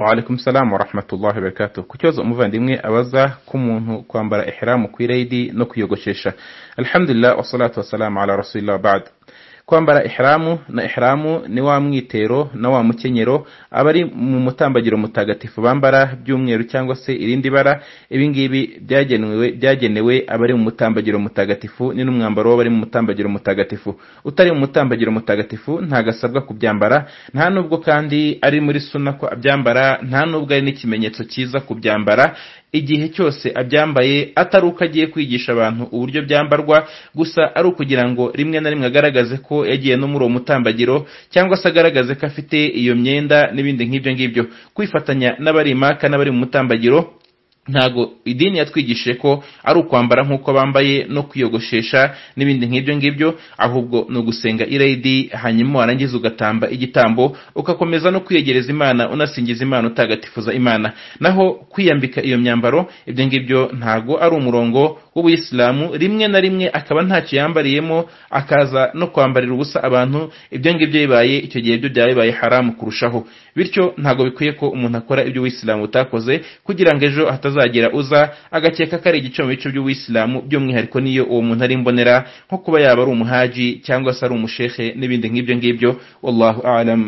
وعليكم السلام ورحمة الله وبركاته كتوز أموفان ديمي أوزا كمون كوان إحرام كويريدي نكو الحمد لله والصلاة والسلام على رسول الله بعد kwambara ihramu na ihramu ni wa mwitero na wa mukenyero abari mu mutambagiro mutagatifu bambara by'umweru cyangwa se irindi bara ibingibi byagenewe byagenewe abari mu mutambagiro mutagatifu ni n'umwambaro w'abari mu mutambagiro mutagatifu utari mu mutambagiro mutagatifu ntagasabwa kubyambara nta nubwo kandi ari muri suna ko abyambara nta nubwo ari n'ikimenyetso cyiza kubyambara igihe cyose abyambaye atari uko agiye kwigisha abantu uburyo byambarwa gusa ari ukugira ngo rimwe na rimwe agaragaze ko yagiye no muri uwo mutambagiro cyangwa se agaragaze ko afite iyo myenda n'ibindi nk'ibyo ngibyo kwifatanya n'abari imaka n'abari mu mutambagiro ntago idini yatwigishije ko ari ukwambara nk'uko bambaye no kwiyogoshesha n'ibindi nk'ibyo ngibyo ahubwo ni ugusenga irayidi hanyuma warangiza ugatamba igitambo ugakomeza no kwiyegereza imana unasingiza imana utagatifuza imana naho kwiyambika iyo myambaro ibyo ngibyo ntago ari umurongo w'ubuyisilamu rimwe na rimwe akaba ntacyo yambariyemo akaza no kwambarira ubusa abantu ibyo ngibyo bibaye icyo gihe byo byaba bibaye haramu kurushaho bityo ntago bikwiye ko umuntu akora ibyo ubuyisilamu utakoze kugira ngo ejo hataza hazagira uza agakeka ko ari igico mu bice by'ubuyisilamu by'umwihariko n'iyo uwo muntu ari imbonera nko kuba yaba ari umuhaji cyangwa se ari umushehe n'ibindi nk'ibyo ngibyo wallahu alam